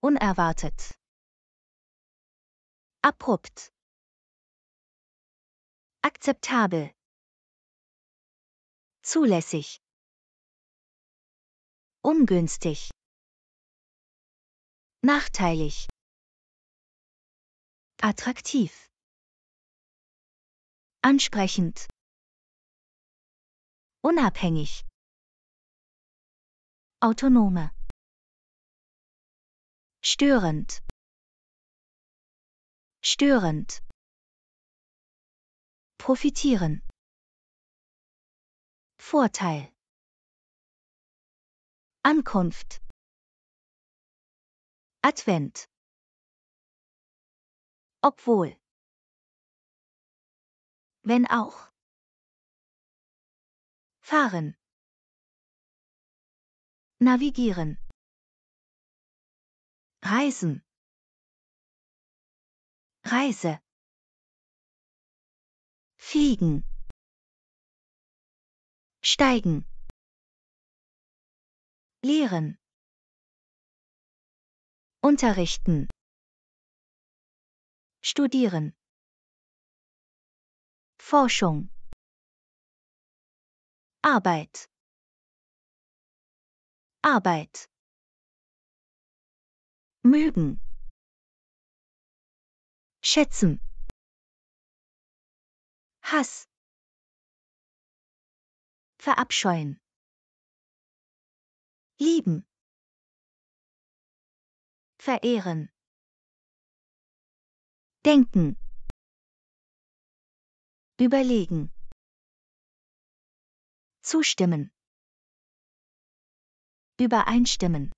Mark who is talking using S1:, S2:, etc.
S1: Unerwartet. Abrupt. Akzeptabel. Zulässig. Ungünstig. Nachteilig. Attraktiv. Ansprechend. Unabhängig. Autonome störend störend profitieren Vorteil Ankunft Advent obwohl wenn auch fahren navigieren Reisen. Reise. Fliegen. Steigen. Lehren. Unterrichten. Studieren. Forschung. Arbeit. Arbeit mögen schätzen Hass verabscheuen lieben verehren denken überlegen zustimmen übereinstimmen